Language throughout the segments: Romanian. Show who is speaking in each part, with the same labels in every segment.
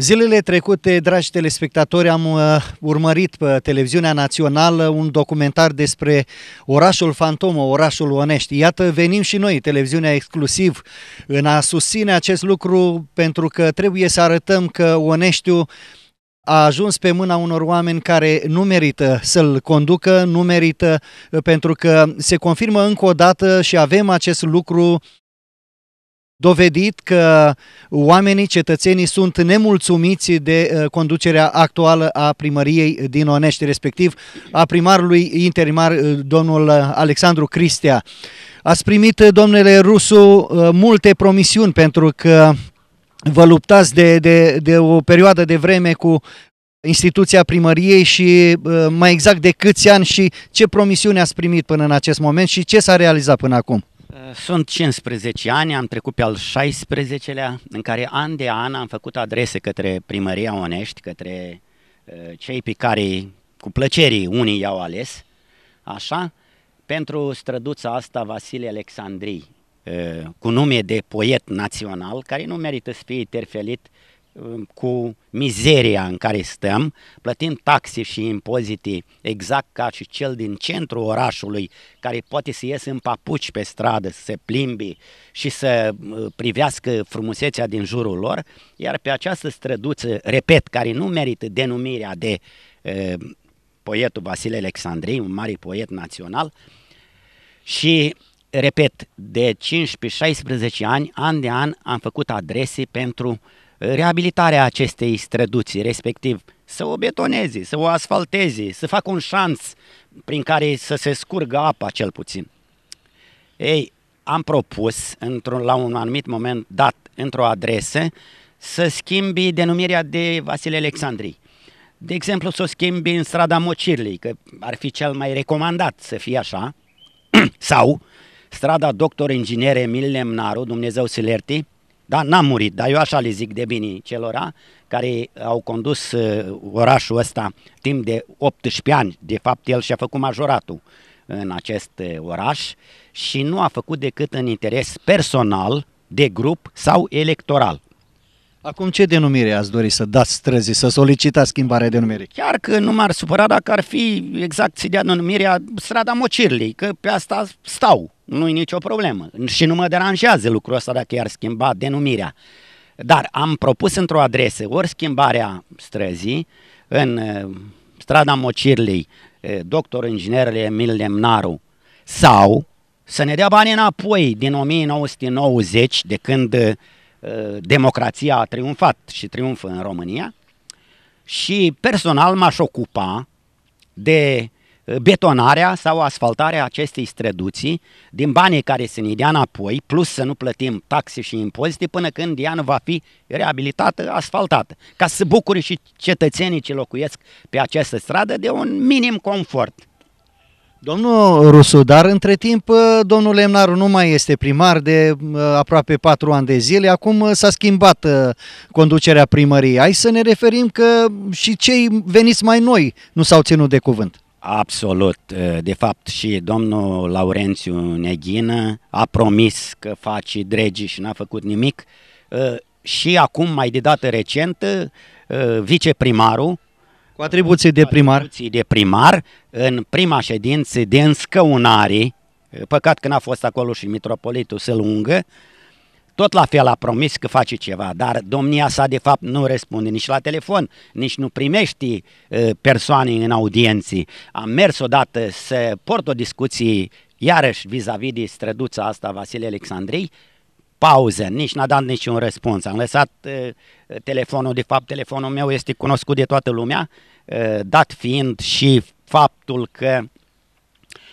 Speaker 1: Zilele trecute, dragi telespectatori, am uh, urmărit pe televiziunea națională un documentar despre orașul fantomă, orașul Onești. Iată, venim și noi, televiziunea exclusiv, în a susține acest lucru pentru că trebuie să arătăm că Oneștiu a ajuns pe mâna unor oameni care nu merită să-l conducă, nu merită pentru că se confirmă încă o dată și avem acest lucru dovedit că oamenii, cetățenii sunt nemulțumiți de uh, conducerea actuală a primăriei din Onești, respectiv a primarului interimar, uh, domnul uh, Alexandru Cristea. Ați primit, domnule Rusu, multe promisiuni pentru că vă luptați de, de, de o perioadă de vreme cu instituția primăriei și mai exact de câți ani și ce promisiuni ați primit până în acest moment și ce s-a realizat până
Speaker 2: acum? Sunt 15 ani, am trecut pe al 16-lea, în care an de an am făcut adrese către primăria Onești, către uh, cei pe care cu plăcerii unii i-au ales, așa, pentru străduța asta Vasile Alexandrii, uh, cu nume de poet național, care nu merită să fie terfelit Um, cu mizeria în care stăm, plătim taxe și impozite exact ca și cel din centrul orașului, care poate să iese în papuci pe stradă, să se plimbe și să uh, privească frumusețea din jurul lor, iar pe această străduță, repet, care nu merită denumirea de e, uh, poetul Vasile Alexandrei, un mare poet național, și repet, de 15-16 ani, an de an, am făcut adrese pentru uh, reabilitarea acestei străduți, respectiv să o betoneze, să o asfalteze, să facă un șanț prin care să se scurgă apa cel puțin. Ei, am propus într-un, la un anumit moment dat într-o adresă să schimbi denumirea de Vasile Alexandrii. De exemplu, să o schimbi în strada Mocirlei, că ar fi cel mai recomandat să fie așa, sau strada Doctor Inginer Emil Lemnaru, Dumnezeu să da, n-am murit, dar eu așa le zic de bine celora care au condus uh, orașul ăsta timp de 18 ani. De fapt, el și-a făcut majoratul în acest uh, oraș și nu a făcut decât în interes personal, de grup sau electoral.
Speaker 1: Acum ce denumire ați dori să dați străzii, să solicitați schimbarea de
Speaker 2: Chiar că nu m-ar supăra dacă ar fi exact să dea denumirea strada Mocirlei, că pe asta stau, nu e nicio problemă. Și nu mă deranjează lucrul ăsta dacă i-ar schimba denumirea. Dar am propus într-o adresă ori schimbarea străzii în uh, strada Mocirlei, uh, doctor inginer Emil Lemnaru, sau să ne dea bani înapoi din 1990, de când uh, Eh, democrația a triumfat și triumfă în România și personal m-aș ocupa de eh, betonarea sau asfaltarea acestei străduții din banii care se ne dea înapoi, plus să nu plătim taxe și impozite până când ea nu va fi reabilitată, asfaltată, ca să bucure și cetățenii ce locuiesc pe această stradă de un minim confort.
Speaker 1: Domnul Rusu, dar între timp uh, domnul Lemnaru nu mai este primar de uh, aproape patru ani de zile, acum uh, s-a schimbat conducerea primăriei. Hai să ne referim că și cei veniți mai noi nu s-au ținut de cuvânt.
Speaker 2: Absolut. De fapt și domnul Laurențiu Neghină a promis că face dregi și n-a făcut nimic. Și acum, mai de dată recentă, viceprimarul cu atribuții de primar. Atribuții de primar în prima ședință de înscăunare, păcat că n-a fost acolo și mitropolitul să lungă, tot la fel a promis că face ceva, dar domnia sa de fapt nu răspunde nici la telefon, nici nu primești persoane în audienții. Am mers odată să port o discuție iarăși vis-a-vis de străduța asta Vasile Alexandrei pauză, nici n-a dat niciun răspuns. Am lăsat uh, telefonul, de fapt telefonul meu este cunoscut de toată lumea, uh, dat fiind și faptul că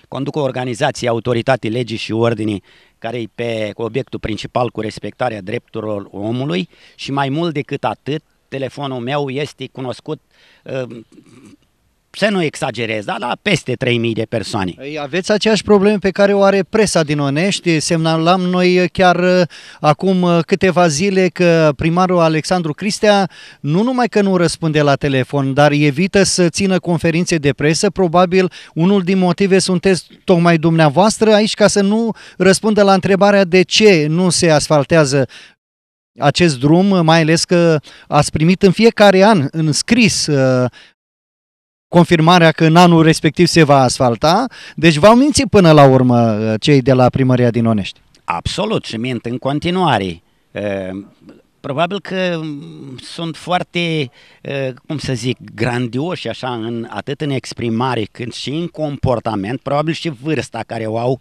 Speaker 2: conduc o organizație, autoritate, legii și ordinii, care e pe obiectul principal cu respectarea drepturilor omului și mai mult decât atât, telefonul meu este cunoscut uh, să nu exagerez, dar la peste 3.000 de persoane.
Speaker 1: Aveți aceeași probleme pe care o are presa din Onești. Semnalam noi chiar uh, acum uh, câteva zile că primarul Alexandru Cristea nu numai că nu răspunde la telefon, dar evită să țină conferințe de presă. Probabil unul din motive sunteți tocmai dumneavoastră aici ca să nu răspundă la întrebarea de ce nu se asfaltează acest drum, mai ales că ați primit în fiecare an în scris uh, confirmarea că în anul respectiv se va asfalta, deci v-au mințit până la urmă uh, cei de la primăria din Onești.
Speaker 2: Absolut și mint în continuare. Uh, probabil că mm, sunt foarte, uh, cum să zic, grandioși așa, în, atât în exprimare cât și în comportament, probabil și vârsta care o au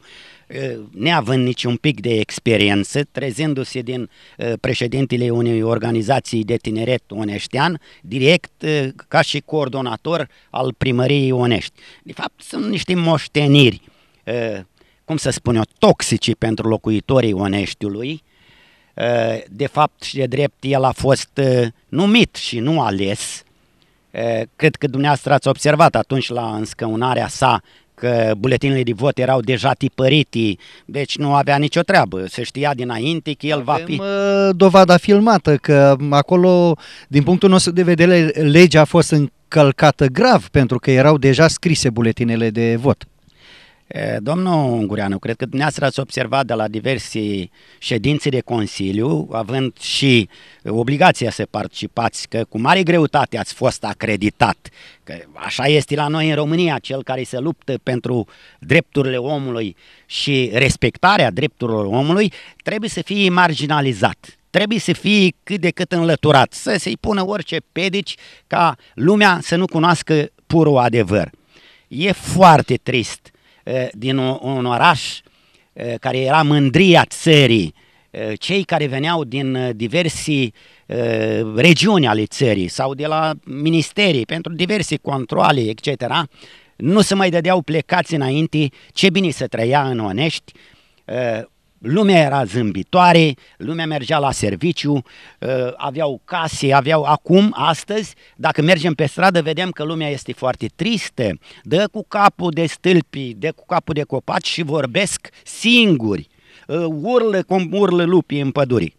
Speaker 2: Ă, neavând niciun pic de experiență, trezindu-se din ă, președintele unei organizații de tineret oneștean, direct ă, ca și coordonator al primăriei Onești. De fapt, sunt niște moșteniri, cum să spun eu, toxice pentru locuitorii Oneștiului. De fapt și de drept, el a fost numit și nu ales. Cred că dumneavoastră ați observat atunci la înscăunarea sa că buletinele de vot erau deja tipărite, deci nu avea nicio treabă. Se știa dinainte că el Avem va fi.
Speaker 1: Uh, dovada filmată că acolo, din punctul nostru de vedere, legea a fost încălcată grav pentru că erau
Speaker 2: deja scrise buletinele de vot. Domnul Ungureanu, cred că dumneavoastră ați observat de la diverse ședințe de Consiliu, având și obligația să participați, că cu mare greutate ați fost acreditat, că așa este la noi în România, cel care se luptă pentru drepturile omului și respectarea drepturilor omului, trebuie să fie marginalizat trebuie să fie cât de cât înlăturat, să se-i pună orice pedici ca lumea să nu cunoască purul adevăr. E foarte trist Eh, din un oraș eh, care era mândria țării, eh, cei care veneau din diversi regiuni ale țării sau de la ministerii pentru diverse controle, etc., nu se mai dădeau plecați înainte ce bine se trăia în Onești, lumea era zâmbitoare, lumea mergea la serviciu, uh, aveau case, aveau acum, astăzi, dacă mergem pe stradă, vedem că lumea este foarte tristă, dă cu capul de stâlpi, dă cu capul de copaci și vorbesc singuri, uh, urlă cum urlă lupii în păduri.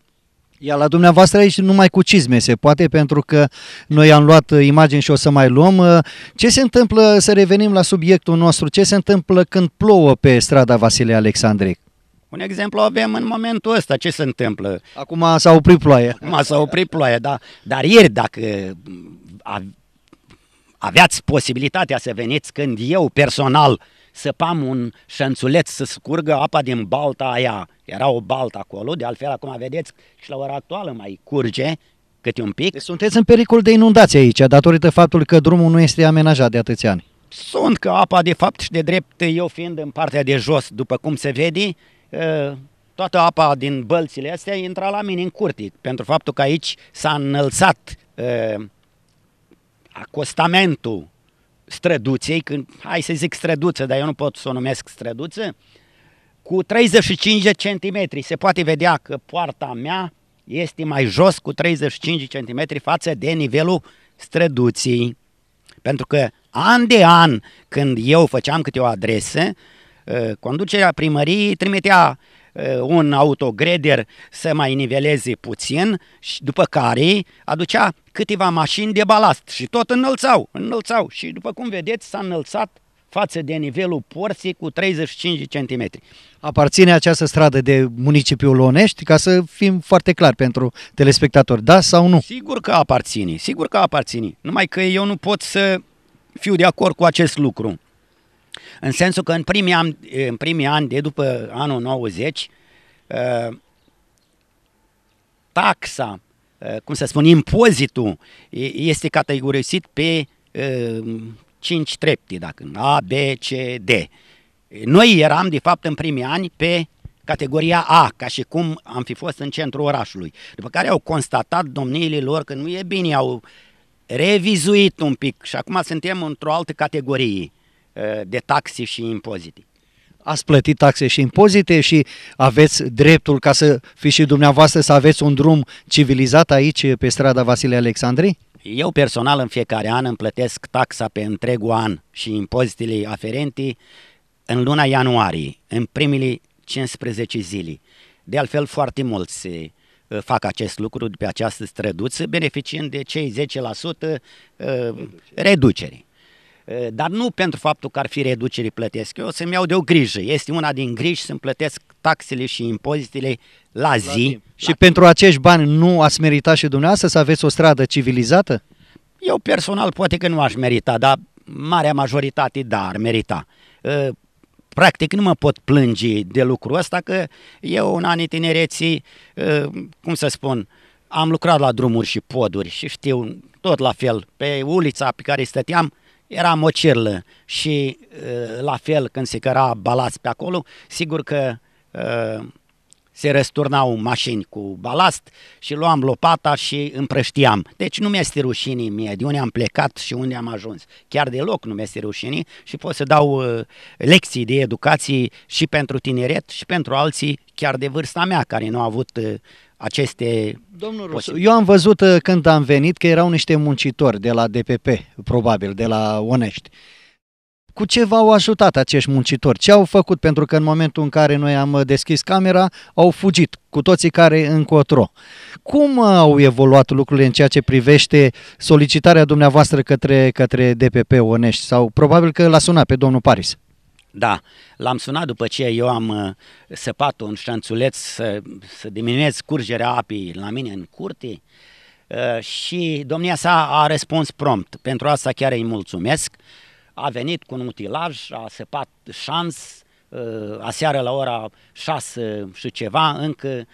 Speaker 1: Iar la dumneavoastră aici numai cu cizme se poate, pentru că noi am luat uh, imagini și o să mai luăm. Ce se întâmplă, să revenim la subiectul nostru, ce se întâmplă când plouă pe strada Vasile Alexandrei?
Speaker 2: Un exemplu avem în momentul ăsta, ce se întâmplă. Acum
Speaker 1: s-a oprit ploaia.
Speaker 2: Acum s-a oprit ploaia, da. Dar ieri, dacă aveați posibilitatea să veniți când eu personal săpam un șanțuleț să scurgă apa din balta aia, era o baltă acolo, de altfel acum vedeți și la ora actuală mai curge câte un pic. Deci sunteți
Speaker 1: în pericol de inundație aici, datorită faptului că drumul nu este amenajat de atâția ani.
Speaker 2: Sunt că apa, de fapt și de drept, eu fiind în partea de jos, după cum se vede, toată apa din bălțile astea intra la mine în curte, pentru faptul că aici s-a înălțat acostamentul străduței, când, hai să zic străduță, dar eu nu pot să o numesc străduță, cu 35 cm centimetri. Se poate vedea că poarta mea este mai jos cu 35 cm față de nivelul străduții. Pentru că an de an, când eu făceam câte o adresă, Eh, conducerea primăriei trimitea eh, un autogreder să mai niveleze puțin și după care aducea câteva mașini de balast și tot înălțau, înălțau și după cum vedeți s-a înălțat față de nivelul porții cu 35 cm. Aparține
Speaker 1: această stradă de municipiul Onești, ca să fim foarte clar pentru telespectatori, da sau nu?
Speaker 2: Sigur că aparține, sigur că aparține, numai că eu nu pot să fiu de acord cu acest lucru în sensul că în primii ani, în primii ani de după anul 90, ă, taxa, ă, cum să spun, impozitul este categorisit pe 5 ă, trepte, dacă A, B, C, D. Noi eram, de fapt, în primii ani pe categoria A, ca și cum am fi fost în centrul orașului. După care au constatat domniile lor că nu e bine, au revizuit un pic și acum suntem într-o altă categorie. Eh, de taxe și impozite.
Speaker 1: Ați plătit taxe și impozite și aveți dreptul ca să fiți și dumneavoastră să aveți un drum civilizat aici pe strada Vasile Alexandrei?
Speaker 2: Eu personal în fiecare an îmi plătesc taxa pe întregul an și impozitele aferente în luna ianuarie, în primele 15 zile. De altfel, foarte mulți eh, fac acest lucru pe această străduță, beneficiind de cei 10% eh, reduceri. Eh, dar nu pentru faptul că ar fi reduceri plătesc. Eu să-mi iau de o grijă. Este una din griji să-mi plătesc taxele și impozitele la, la zi. Timp. Și la pentru timp.
Speaker 1: acești bani nu ați merita și dumneavoastră să aveți o stradă civilizată?
Speaker 2: Eu personal poate că nu aș merita, dar marea majoritate da, ar merita. Eh, practic nu mă pot plânge de lucrul ăsta că eu în anii tinereții, eh, cum să spun, am lucrat la drumuri și poduri și știu tot la fel, pe ulița pe care stăteam, era mocirlă și uh, la fel când se căra balast pe acolo, sigur că uh, se răsturnau mașini cu balast și luam lopata și împrăștiam. Deci nu mi-este rușinii mie de unde am plecat și unde am ajuns. Chiar deloc nu mi-este rușinii și pot să dau uh, lecții de educație și pentru tineret și pentru alții chiar de vârsta mea care nu au avut aceste... Domnul Rusu,
Speaker 1: eu am văzut uh, când am venit că erau niște muncitori de la DPP, probabil, de la Onești. Cu ce v-au ajutat acești muncitori? Ce au făcut? Pentru că în momentul în care noi am uh, deschis camera, au fugit cu toții care încotro. Cum uh, au evoluat lucrurile în ceea ce privește solicitarea dumneavoastră către, către DPP Onești? Sau probabil că l-a sunat pe domnul Paris.
Speaker 2: Da, l-am sunat după ce eu am uh, săpat un șanțuleț să, să diminuez curgerea apii la mine în curte uh, și domnia sa a răspuns prompt. Pentru asta chiar îi mulțumesc. A venit cu un utilaj, a săpat șans, uh, aseară la ora 6 și ceva, încă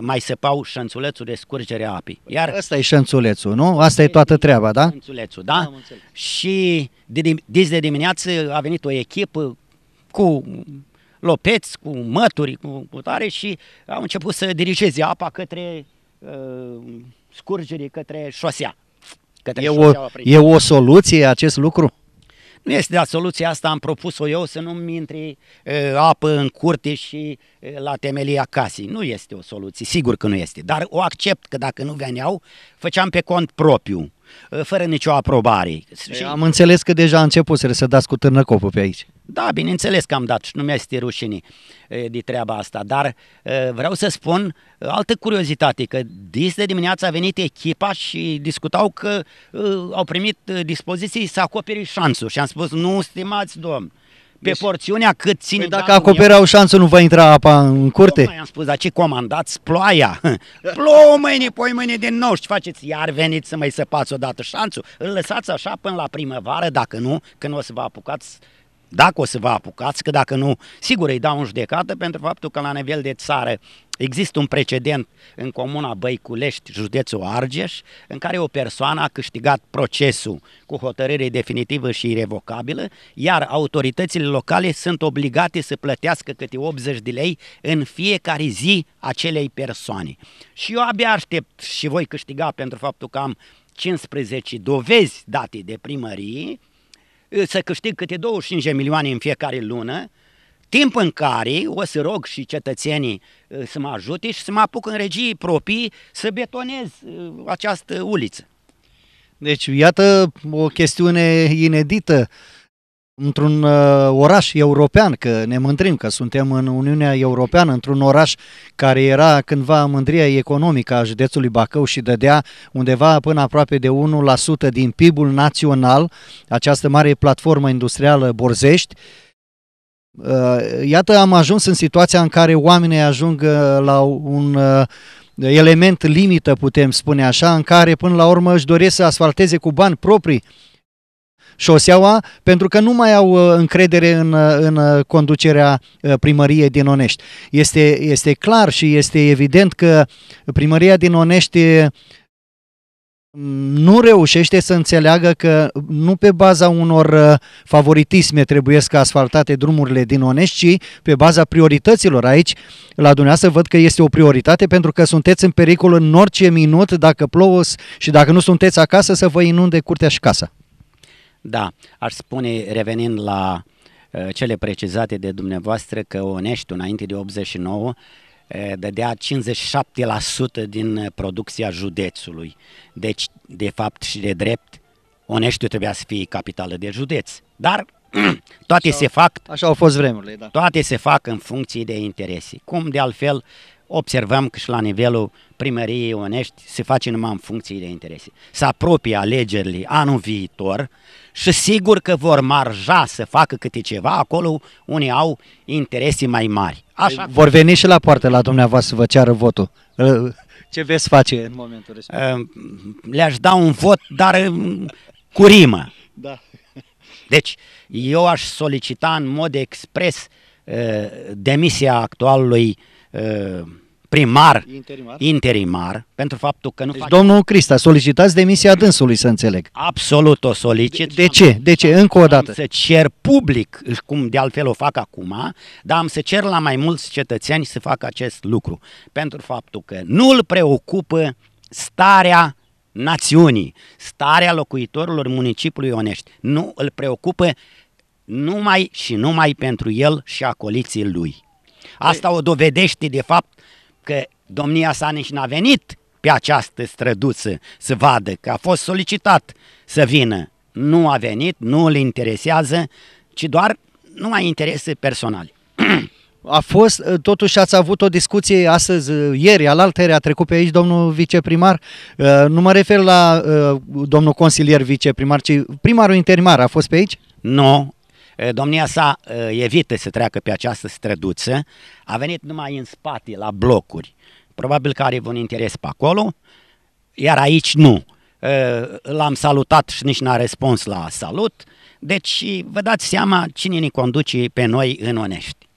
Speaker 2: mai săpau șanțulețul de scurgere a apii. Iar Asta e
Speaker 1: șanțulețul, nu? Asta e toată treaba, da?
Speaker 2: Șanțulețul, da? Am și de, de, de dimineață a venit o echipă cu lopeți, cu mături, cu, putare și au început să dirigeze apa către uh, scurgerii, către șosea. Către e, șosea o, e o
Speaker 1: soluție acest lucru?
Speaker 2: Nu este, dar soluția asta am propus-o eu să nu-mi intri e, uh, apă în curte și e, uh, la temelia casei. Nu este o soluție, sigur că nu este, dar o accept că dacă nu veneau, făceam pe cont propriu. Ă, fără nicio aprobare. Păi și... Am înțeles că deja a început să dați
Speaker 1: cu târnăcopul
Speaker 2: pe aici. Da, bineînțeles că am dat și nu mi-a este rușine de treaba asta, dar vreau să spun altă curiozitate, că dis de dimineață a venit echipa și discutau că au primit dispoziții să acopere șansul și am spus, nu, stimați domn, pe deci, porțiunea cât ține păi dacă da, acoperau
Speaker 1: șansă, nu va intra apa în curte?
Speaker 2: Nu am spus, dar ce comandați? Ploaia! Plouă mâine, poi mâine din nou și faceți? Iar veniți să mai săpați odată șanțul? Îl lăsați așa până la primăvară, dacă nu, când o să vă apucați dacă o să vă apucați, că dacă nu, sigur îi dau în judecată pentru faptul că la nivel de țară Există un precedent în comuna Băiculești, județul Argeș, în care o persoană a câștigat procesul cu hotărâre definitivă și irrevocabilă, iar autoritățile locale sunt obligate să plătească câte 80 de lei în fiecare zi acelei persoane. Și eu abia aștept și voi câștiga pentru faptul că am 15 dovezi date de primărie, să câștig câte 25 milioane în fiecare lună, timp în care o să rog și cetățenii Eh, să mă ajute și să mă apuc în regii proprii să betonez eh, această uliță. Deci,
Speaker 1: iată o chestiune inedită într-un eh, oraș european, că ne mândrim că suntem în Uniunea Europeană, într-un oraș care era cândva mândria economică a județului Bacău și dădea undeva până aproape de 1% din PIB-ul național, această mare platformă industrială borzești, Uh, iată, am ajuns în situația în care oamenii ajung uh, la un uh, element limită, putem spune așa, în care până la urmă își doresc să asfalteze cu bani proprii șoseaua pentru că nu mai au încredere în, în conducerea primăriei din Onești. Este, este clar și este evident că primăria din Onești nu reușește să înțeleagă că nu pe baza unor uh, favoritisme trebuie să asfaltate drumurile din Onești, ci pe baza priorităților aici. La dumneavoastră văd că este o prioritate pentru că sunteți în pericol în orice minut dacă plouă și dacă nu sunteți acasă să vă inunde curtea și casa.
Speaker 2: Da, aș spune revenind la uh, cele precizate de dumneavoastră că Onești înainte de 89 Eh, dădea 57% din eh, producția județului. Deci, de fapt și de drept, Oneștiu trebuia să fie capitală de județ. Dar toate așa, se fac... Așa au fost vremurile, da. Toate se fac în funcție de interese. Cum de altfel observăm că și la nivelul primăriei Onești se face numai în funcție de interese. Se apropie alegerile anul viitor și sigur că vor marja să facă câte ceva acolo unii au interese mai mari. Păi Așa vor fi. veni și la
Speaker 1: poartă la dumneavoastră să vă ceară votul.
Speaker 2: Ce veți face în momentul respectiv? Ă, le-aș da un vot, dar ă, cu rimă. Da. Deci, eu aș solicita în mod expres ă, demisia actualului uh, Uh, primar interimar. interimar pentru faptul că nu deci, face... Domnul
Speaker 1: Crista, solicitați demisia dânsului, să înțeleg.
Speaker 2: Absolut o solicit. De, de ce? De
Speaker 1: ce? Încă o dată. Am să
Speaker 2: cer public, cum de altfel o fac acum, dar am să cer la mai mulți cetățeni să facă acest lucru. Pentru faptul că nu îl preocupă starea națiunii, starea locuitorilor municipiului Onești. Nu îl preocupă numai și numai pentru el și acoliții lui. Asta o dovedește de fapt că domnia sa nici n-a venit pe această străduță să vadă că a fost solicitat să vină. Nu a venit, nu îl interesează, ci doar nu mai interese personale. A fost, ă, totuși ați avut o
Speaker 1: discuție astăzi, ă, ieri, alaltă ieri, a trecut pe aici domnul viceprimar, ă, nu mă refer la domnul consilier viceprimar, ci primarul interimar a fost pe aici? Nu,
Speaker 2: Domnia sa evită să treacă pe această străduță, a venit numai în spate, la blocuri. Probabil că are un interes pe acolo, iar aici nu. L-am salutat și nici n-a răspuns la salut. Deci vă dați seama cine ne conduce pe noi în Onești.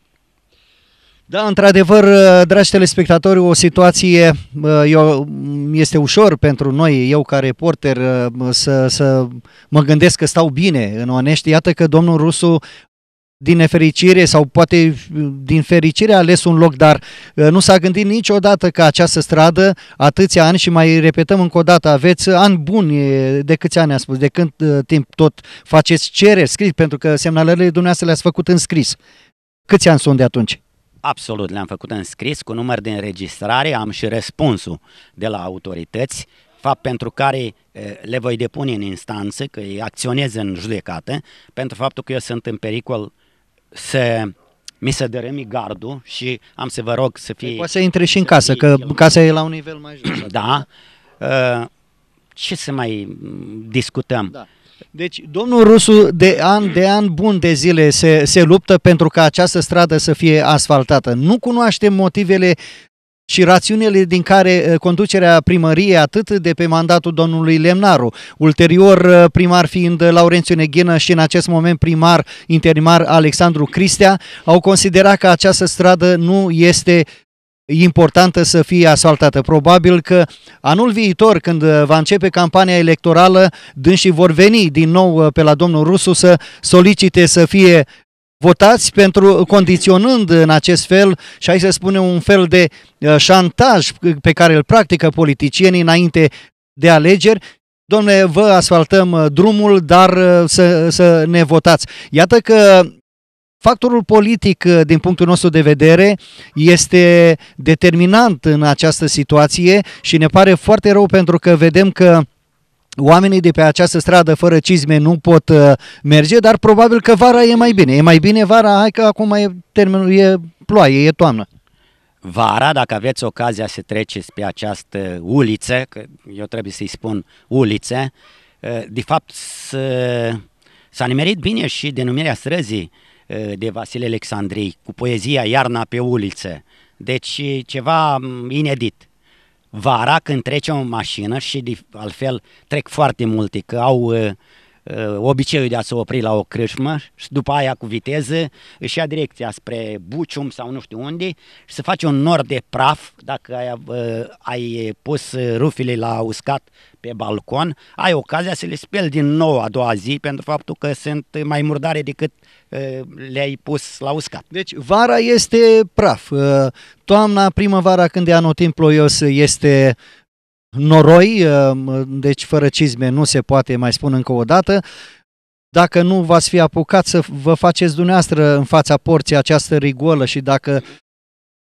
Speaker 1: Da, într-adevăr, uh, dragi telespectatori, o situație uh, eu, mm, este ușor pentru noi, eu ca reporter, uh, să, să mă gândesc că stau bine în Onești. Iată că domnul Rusu din nefericire sau poate mm, din fericire a ales un loc, dar nu s-a gândit niciodată că această stradă, atâția ani și mai repetăm încă o dată, aveți ani buni, de câți ani a spus, de când timp tot faceți cereri scris, pentru că semnalările dumneavoastră le-ați făcut în scris. Câți ani sunt de atunci?
Speaker 2: Absolut, le-am făcut în scris cu număr de înregistrare, am și răspunsul de la autorități, fapt pentru care le voi depune în instanță, că îi acționez în judecată, pentru faptul că eu sunt în pericol să mi se dărâmi gardul și am să vă rog să fie... Păi poate să
Speaker 1: intri și în casă, că casa e la un nivel
Speaker 2: mai jos. Da. da. Ă, ce să mai discutăm? Da. Deci
Speaker 1: domnul Rusu de an de an bun de zile se, se luptă pentru ca această stradă să fie asfaltată. Nu cunoaștem motivele și rațiunile din care eh, conducerea primăriei atât de pe mandatul domnului Lemnaru, ulterior eh, primar fiind Laurențiu Neghină și în acest moment primar interimar Alexandru Cristea, au considerat că această stradă nu este uh, importantă să fie asfaltată. Probabil că anul viitor, când va începe campania electorală, dânsii vor veni din nou uh, pe la domnul Rusu să solicite să fie votați pentru uh, condiționând în acest fel și hai să spunem un fel de uh, șantaj pe care îl practică politicienii înainte de alegeri domnule, vă asfaltăm drumul, dar să, să ne votați. Iată că Factorul politic, uh, din punctul nostru de vedere, este determinant în această situație și ne pare foarte rău pentru că vedem că Oamenii de pe această stradă fără cizme nu pot uh, merge, dar probabil că vara e mai bine. E mai bine vara, hai că acum e termenul, e ploaie, e toamnă.
Speaker 2: Vara, dacă aveți ocazia să treceți pe această uliță, că eu trebuie să-i spun ulițe, uh, de fapt s-a nimerit bine și denumirea străzii Eh, de Vasile Alexandrei, cu poezia Iarna pe uliță. Deci ceva mm, inedit. Vara, când trece o mașină și altfel trec foarte multe, că au eh, Uh, obiceiul de a se opri la o crâșmă și după aia cu viteză își ia direcția spre Bucium sau nu știu unde și se face un nor de praf dacă ai, uh, ai pus rufile la uscat pe balcon, ai ocazia să le speli din nou a doua zi pentru faptul că sunt mai murdare decât uh, le-ai pus la uscat. Deci vara
Speaker 1: este praf, toamna, primăvara când e anotimp ploios este noroi, uh, deci fără cizme nu se poate, mai spun încă o dată. Dacă nu v-ați fi apucat să vă faceți dumneavoastră în fața porții această rigolă și dacă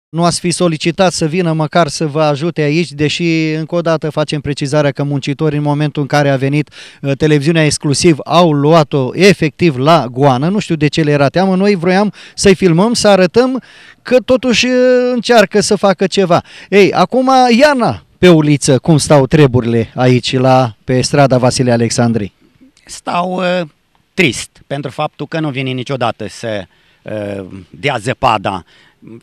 Speaker 1: nu ați fi solicitat să vină măcar să vă ajute aici, deși încă o dată facem precizarea că muncitorii în momentul în care a venit uh, televiziunea exclusiv au luat-o efectiv la goană, nu știu de ce le era teamă, noi vroiam să-i filmăm, să arătăm că totuși uh, încearcă să facă ceva. Ei, acum Iana, pe uliță, cum stau treburile aici la, pe strada Vasile Alexandrei?
Speaker 2: Stau uh, trist pentru faptul că nu vine niciodată să uh, dea zăpada.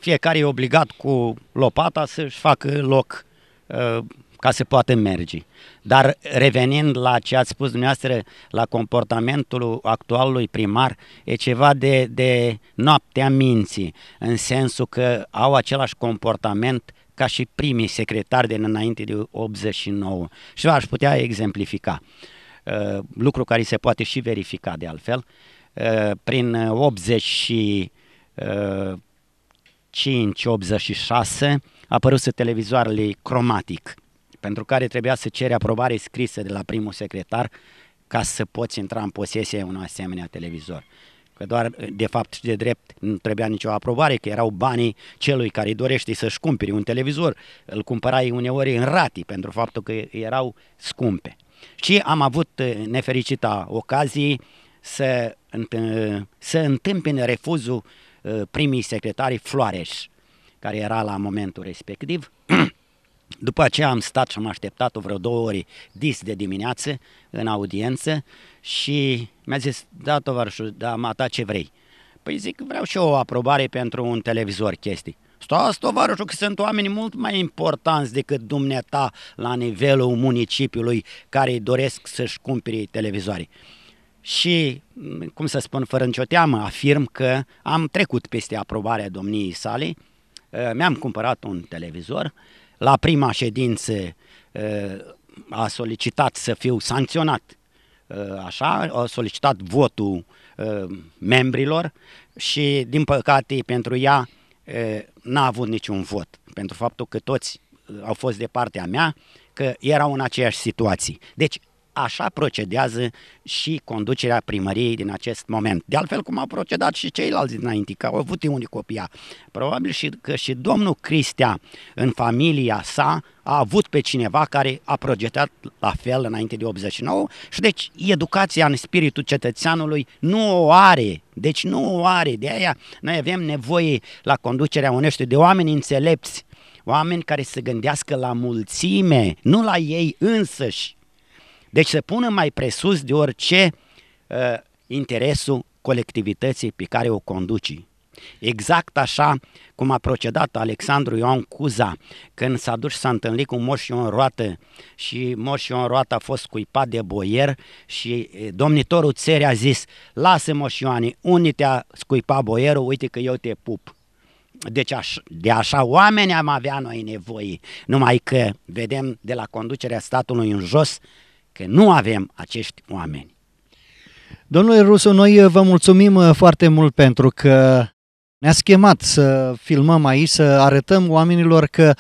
Speaker 2: Fiecare e obligat cu lopata să-și facă loc uh, ca să poată merge. Dar revenind la ce ați spus dumneavoastră, la comportamentul actualului primar, e ceva de, de noaptea minții, în sensul că au același comportament ca și primii secretari de înainte de 89 și aș putea exemplifica, uh, lucru care se poate și verifica de altfel, uh, prin 85-86 uh, apăruse televizoarele cromatic, pentru care trebuia să ceri aprobare scrisă de la primul secretar ca să poți intra în posesie unui asemenea televizor că doar de fapt de drept nu trebuia nicio aprobare, că erau banii celui care dorește să-și cumpere un televizor, îl cumpărai uneori în rati pentru faptul că erau scumpe. Și am avut eh, nefericita ocazii să, să întâmpine refuzul eh, primii secretari Floareș, care era la momentul respectiv După aceea am stat și am așteptat-o vreo două ori dis de dimineață în audiență și mi-a zis, da, tovarășul, da, mata, ce vrei? Păi zic, vreau și eu o aprobare pentru un televizor, chestii. Stați, tovarășul, că sunt oameni mult mai importanți decât dumneata la nivelul municipiului care doresc să-și cumpere televizoare. Și, cum să spun, fără nicio teamă, afirm că am trecut peste aprobarea domniei sale, Eh, mi-am cumpărat un televizor. La prima ședință eh, a solicitat să fiu sancționat eh, așa, a solicitat votul membrilor și, din păcate, pentru ea n-a avut niciun vot. Pentru faptul că toți au fost de partea mea, că erau în aceeași situație. Deci, Așa procedează și conducerea primăriei din acest moment. De altfel cum au procedat și ceilalți dinainte, că au avut unii copia. Probabil și că și domnul Cristea în familia sa a avut pe cineva care a procedat la fel înainte de 89 și deci educația în spiritul cetățeanului nu o are. Deci nu o are. De aia noi avem nevoie la conducerea unește de oameni înțelepți, oameni care se gândească la mulțime, nu la ei însăși. Deci să pună mai presus de orice uh, interesul colectivității pe care o conduci. Exact așa cum a procedat Alexandru Ioan Cuza când s-a dus să s-a întâlnit cu Moș Ion Roată și Moș Ion Roată a fost cuipat de boier și domnitorul țării a zis lasă Moș Ioane, unde te-a scuipat boierul, uite că eu te pup. Deci aș, de așa oameni am avea noi nevoie, numai că vedem de la conducerea statului în jos dacă nu avem acești oameni.
Speaker 1: Domnule Rusu, noi vă mulțumim uh, foarte mult pentru că ne a schemat să filmăm aici, să arătăm oamenilor că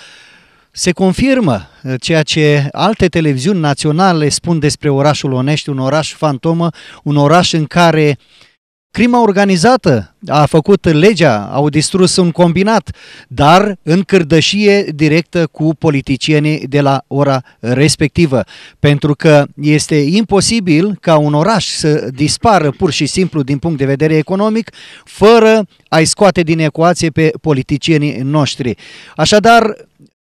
Speaker 1: se confirmă uh, ceea ce alte televiziuni naționale spun despre orașul Onești, un oraș fantomă, un oraș în care uh, Crima organizată a făcut legea, au distrus un combinat, dar în cârdășie directă cu politicienii de la ora respectivă. Pentru că este imposibil ca un oraș să dispară pur și simplu din punct de vedere economic, fără a-i scoate din ecuație pe politicienii noștri. Așadar,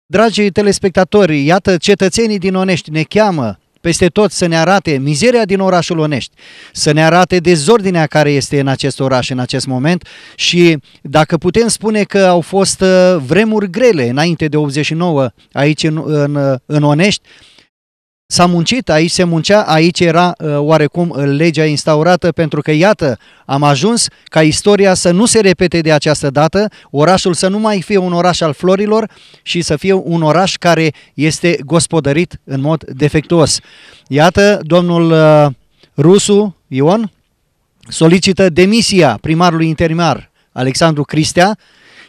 Speaker 1: dragi telespectatori, iată, cetățenii din Onești ne cheamă peste tot să ne arate mizeria din orașul Onești, să ne arate dezordinea care este în acest oraș în acest moment și dacă putem spune că au fost uh, vremuri grele înainte de 89 aici în, în, uh, în Onești, S-a muncit aici, se muncea, aici era uh, oarecum uh, legea instaurată, pentru că, iată, am ajuns ca istoria să nu se repete de această dată, orașul să nu mai fie un oraș al florilor și să fie un oraș care este gospodărit în mod defectuos. Iată, domnul uh, Rusu, Ion, solicită demisia primarului interimar Alexandru Cristea,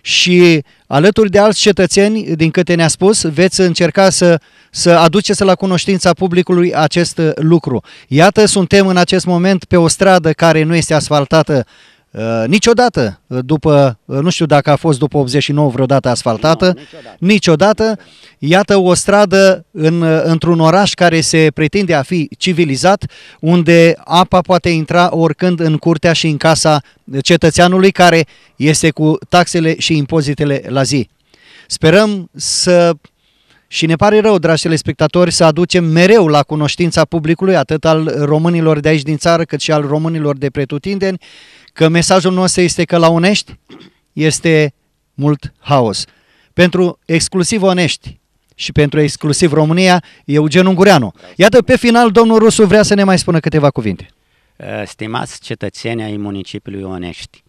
Speaker 1: și alături de alți cetățeni, din câte ne-a spus, veți încerca să, să aduceți la cunoștința publicului acest lucru. Iată, suntem în acest moment pe o stradă care nu este asfaltată Uh, niciodată, uh, după, uh, nu știu dacă a fost după 89 vreodată asfaltată, no, niciodată. niciodată, iată o stradă în, într-un oraș care se pretinde a fi civilizat, unde apa poate intra oricând în curtea și în casa cetățeanului care este cu taxele și impozitele la zi. Sperăm să și ne pare rău, dragi telespectatori, să aducem mereu la cunoștința publicului, atât al românilor de aici din țară, cât și al românilor de pretutindeni, că mesajul nostru este că la unești este mult haos. Pentru exclusiv onești și pentru exclusiv România, Eugen Ungureanu. Iată, pe final, domnul Rusu vrea să ne mai spună câteva cuvinte.
Speaker 2: Uh, stimați cetățeni ai municipiului Onești,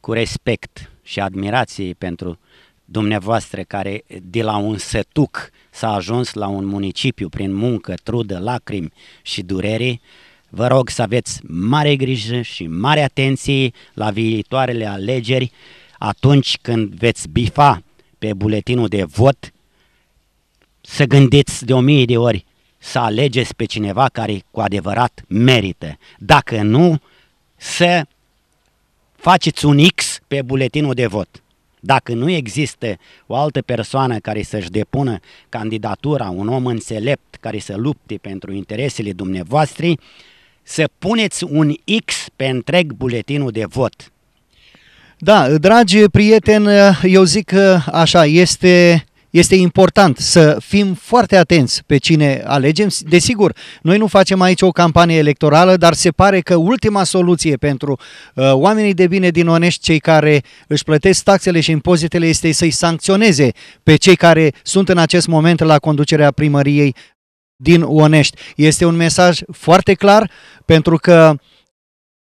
Speaker 2: cu respect și admirație pentru dumneavoastră care de la un sătuc s-a ajuns la un municipiu prin muncă, trudă, lacrimi și durere, Vă rog să aveți mare grijă și mare atenție la viitoarele alegeri atunci când veți bifa pe buletinul de vot, să gândiți de o mie de ori să alegeți pe cineva care cu adevărat merită. Dacă nu, să faceți un X pe buletinul de vot. Dacă nu există o altă persoană care să-și depună candidatura, un om înțelept care să lupte pentru interesele dumneavoastră, să puneți un X pe întreg buletinul de vot.
Speaker 1: Da, dragi prieteni, eu zic că așa este este important să fim foarte atenți pe cine alegem. Desigur, noi nu facem aici o campanie electorală, dar se pare că ultima soluție pentru uh, oamenii de bine din Onești, cei care își plătesc taxele și impozitele, este să-i sancționeze pe cei care sunt în acest moment la conducerea primăriei din Onești. Este un mesaj foarte clar pentru că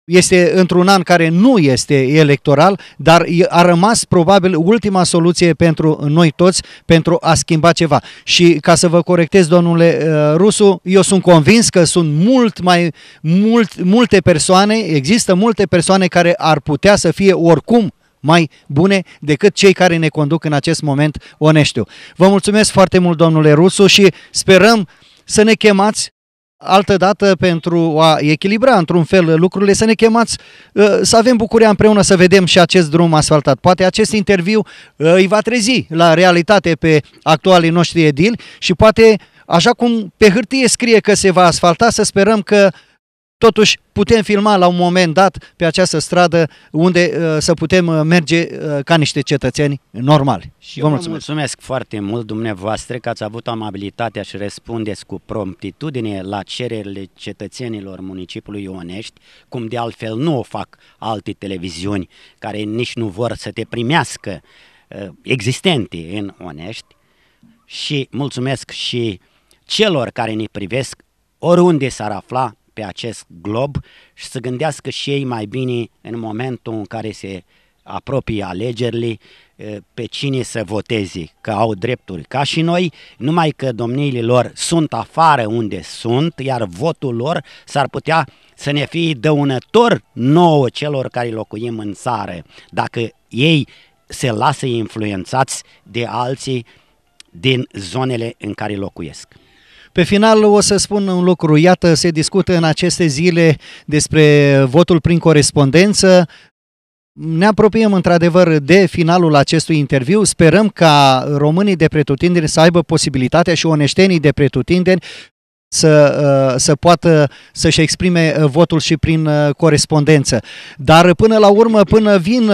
Speaker 1: este într-un an care nu este electoral, dar a rămas probabil ultima soluție pentru noi toți pentru a schimba ceva. Și ca să vă corectez, domnule uh, Rusu, eu sunt convins că sunt mult mai mult, multe persoane, există multe persoane care ar putea să fie oricum mai bune decât cei care ne conduc în acest moment oneștiu. Vă mulțumesc foarte mult, domnule Rusu, și sperăm să ne chemați altă dată pentru a echilibra într-un fel lucrurile, să ne chemați, uh, să avem bucuria împreună să vedem și acest drum asfaltat. Poate acest interviu uh, îi va trezi la realitate pe actualii noștri edili și poate, așa cum pe hârtie scrie că se va asfalta, să sperăm că Totuși, putem filma la un moment dat pe această stradă unde uh, să putem uh, merge uh, ca niște cetățeni normali. Și Vă mulțumesc.
Speaker 2: mulțumesc foarte mult dumneavoastră că ați avut amabilitatea și răspundeți cu promptitudine la cererile cetățenilor municipiului Ionești, cum de altfel nu o fac alte televiziuni care nici nu vor să te primească uh, existente în Onești. Și mulțumesc și celor care ne privesc oriunde s-ar afla pe acest glob și să gândească și ei mai bine în momentul în care se apropie alegerile pe cine să voteze, că au drepturi ca și noi, numai că domniile lor sunt afară unde sunt, iar votul lor s-ar putea să ne fie dăunător nouă celor care locuim în țară, dacă ei se lasă influențați de alții din zonele în care locuiesc.
Speaker 1: Pe final o să spun un lucru, iată, se discută în aceste zile despre votul prin corespondență, ne apropiem într-adevăr de finalul acestui interviu. Sperăm ca românii de pretutindeni să aibă posibilitatea și oneștenii de pretutindeni să, uh, să poată să-și exprime uh, votul și prin uh, corespondență. Dar până la urmă, până vin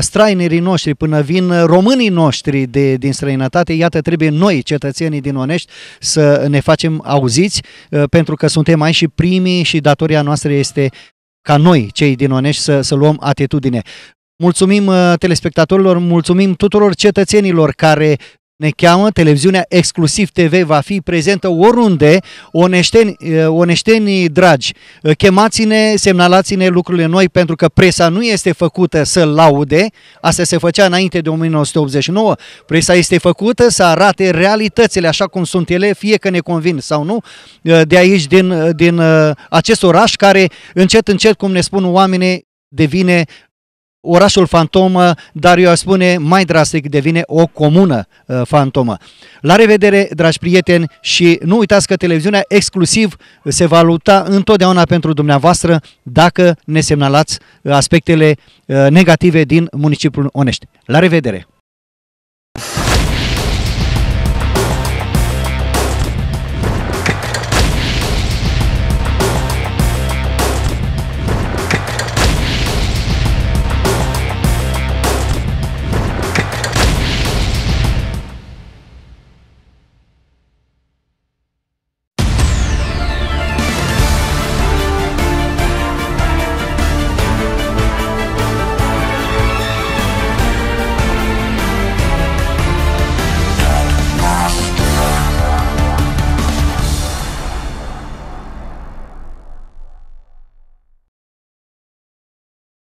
Speaker 1: strainerii noștri, până vin românii noștri de, din străinătate, iată, trebuie noi, cetățenii din Onești, să ne facem auziți, pentru că suntem aici și primii și datoria noastră este ca noi, cei din Onești, să, să luăm atitudine. Mulțumim telespectatorilor, mulțumim tuturor cetățenilor care ne cheamă, televiziunea Exclusiv TV va fi prezentă oriunde, oneșteni, eh, oneștenii dragi, eh, chemați-ne, semnalați-ne lucrurile noi, pentru că presa nu este făcută să laude, asta se făcea înainte de 1989, presa este făcută să arate realitățile așa cum sunt ele, fie că ne convin sau nu, eh, de aici, din, din acest oraș care încet, încet, cum ne spun oamenii, devine orașul fantomă, dar eu aș spune mai drastic devine o comună uh, fantomă. La revedere, dragi prieteni, și nu uitați că televiziunea exclusiv se va lupta întotdeauna pentru dumneavoastră dacă ne semnalați uh, aspectele uh, negative din municipiul Onești. La revedere!